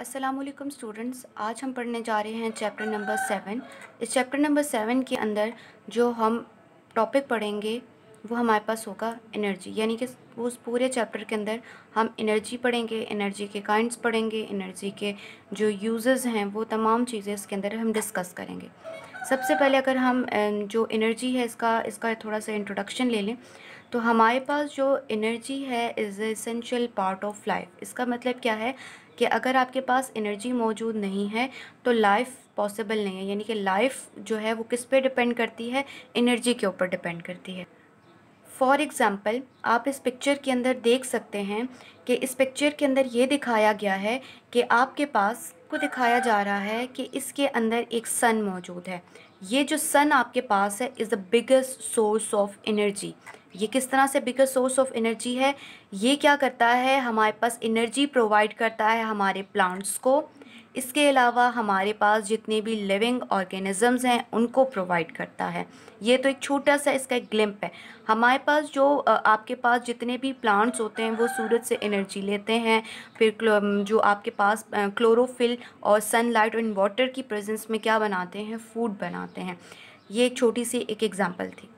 Aslam students आज हम पढ़ने जा रहे हैं चैप्टर नंबर सेवन इस चैप्टर नंबर सेवन के अंदर जो हम टॉपिक पढ़ेंगे वो हमारे पास होगा एनर्जी यानी कि उस पूरे चैप्टर के अंदर हम एनर्जी पढ़ेंगे एनर्जी के काइंड्स पढ़ेंगे एनर्जी के जो यूज़ हैं वो तमाम चीज़ें इसके अंदर हम डिस्कस करेंगे सबसे पहले अगर हम जो एनर्जी है इसका इसका थोड़ा सा इंट्रोडक्शन ले लें तो हमारे पास जो एनर्जी है is essential part of life इसका मतलब क्या है कि अगर आपके पास एनर्जी मौजूद नहीं है तो लाइफ पॉसिबल नहीं है यानी कि लाइफ जो है वो किस पे डिपेंड करती है एनर्जी के ऊपर डिपेंड करती है फॉर एग्ज़ाम्पल आप इस पिक्चर के अंदर देख सकते हैं कि इस पिक्चर के अंदर ये दिखाया गया है कि आपके पास को दिखाया जा रहा है कि इसके अंदर एक सन मौजूद है ये जो सन आपके पास है is the biggest source of energy ये किस तरह से बिगेस्ट सोर्स ऑफ एनर्जी है ये क्या करता है हमारे पास एनर्जी प्रोवाइड करता है हमारे प्लांट्स को इसके अलावा हमारे पास जितने भी लिविंग ऑर्गेनिज़म्स हैं उनको प्रोवाइड करता है ये तो एक छोटा सा इसका एक ग्लिम्प है हमारे पास जो आपके पास जितने भी प्लांट्स होते हैं वो सूरज से एनर्जी लेते हैं फिर जो आपके पास क्लोरोफिल और सनलाइट और वाटर की प्रेजेंस में क्या बनाते हैं फूड बनाते हैं ये एक छोटी सी एक एग्ज़ाम्पल थी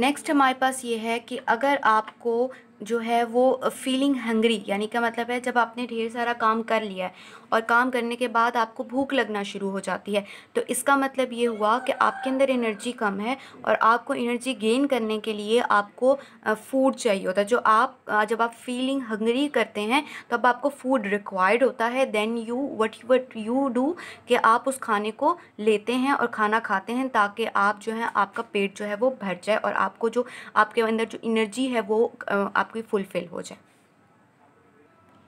नेक्स्ट हमारे पास ये है कि अगर आपको जो है वो फीलिंग हंगरी यानी का मतलब है जब आपने ढेर सारा काम कर लिया है और काम करने के बाद आपको भूख लगना शुरू हो जाती है तो इसका मतलब ये हुआ कि आपके अंदर एनर्जी कम है और आपको एनर्जी गेन करने के लिए आपको फूड चाहिए होता है जो आप जब आप फीलिंग हंगरी करते हैं तब आपको फूड रिक्वायर्ड होता है then you what what you do कि आप उस खाने को लेते हैं और खाना खाते हैं ताकि आप जो है आपका पेट जो है वो भर जाए और आपको जो आपके अंदर जो एनर्जी है वो आप आपकी फुलफिल हो जाए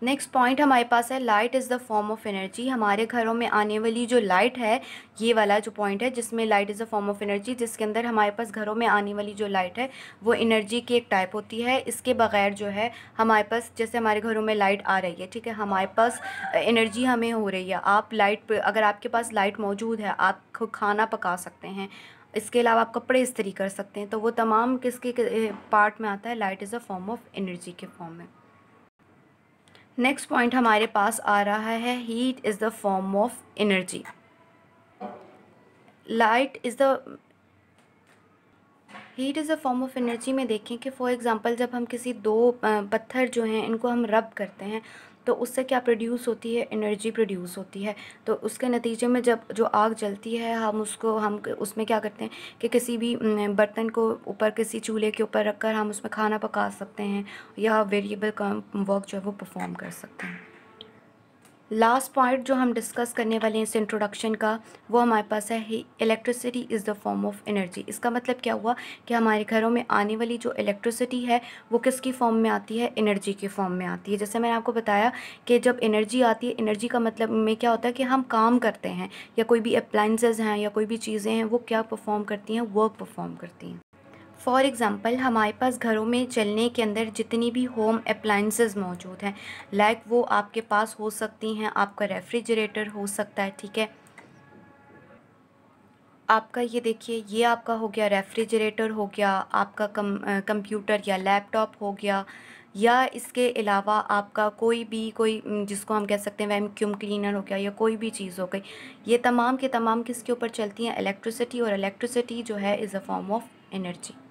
नेक्स्ट पॉइंट हमारे पास है light is the form of energy हमारे घरों में आने वाली जो लाइट है ये वाला जो पॉइंट है जिसमें light is the form of energy जिसके अंदर हमारे पास घरों में आने वाली जो लाइट है वो एनर्जी की एक टाइप होती है इसके बगैर जो है हमारे पास जैसे हमारे घरों में लाइट आ रही है ठीक है हमारे पास एनर्जी हमें हो रही है आप लाइट अगर आपके पास लाइट मौजूद है आप खाना पका सकते हैं इसके अलावा आप कपड़े इस्तरी कर सकते हैं तो वो तमाम किसके पार्ट में आता है light is a form of energy के फॉर्म में नेक्स्ट पॉइंट हमारे पास आ रहा है heat is the form of energy light is the heat is a form of energy में देखें कि फॉर एग्ज़ाम्पल जब हम किसी दो पत्थर जो हैं इनको हम रब करते हैं तो उससे क्या प्रोड्यूस होती है एनर्जी प्रोड्यूस होती है तो उसके नतीजे में जब जो आग जलती है हम उसको हम उसमें क्या करते हैं कि किसी भी बर्तन को ऊपर किसी चूल्हे के ऊपर रख कर हम उसमें खाना पका सकते हैं या वेरिएबल वर्क जो है वो परफॉर्म कर सकते हैं लास्ट पॉइंट जो हम डिस्कस करने वाले हैं इस इंट्रोडक्शन का वो हमारे पास है electricity is the form of energy इसका मतलब क्या हुआ कि हमारे घरों में आने वाली जो इलेक्ट्रिसिटी है वो किसकी फॉर्म में आती है एनर्जी के फॉर्म में आती है जैसे मैंने आपको बताया कि जब एनर्जी आती है एनर्जी का मतलब में क्या होता है कि हम काम करते हैं या कोई भी अप्लाइंसेज हैं या कोई भी चीज़ें हैं वो क्या परफॉर्म करती हैं वर्क परफॉर्म करती हैं फॉर एग्ज़ाम्पल हमारे पास घरों में चलने के अंदर जितनी भी होम अप्लाइंसेस मौजूद हैं लाइक वो आपके पास हो सकती हैं आपका रेफ्रिजरेटर हो सकता है ठीक है आपका ये देखिए ये आपका हो गया रेफ्रिजरेटर हो गया आपका कम कंप्यूटर या लैपटॉप हो गया या इसके अलावा आपका कोई भी कोई जिसको हम कह सकते हैं क्यूम क्लीनर हो गया या कोई भी चीज़ हो गई ये तमाम के तमाम किसके ऊपर चलती हैं इलेक्ट्रिसिटी और इलेक्ट्रिसिटी जो है is a form of energy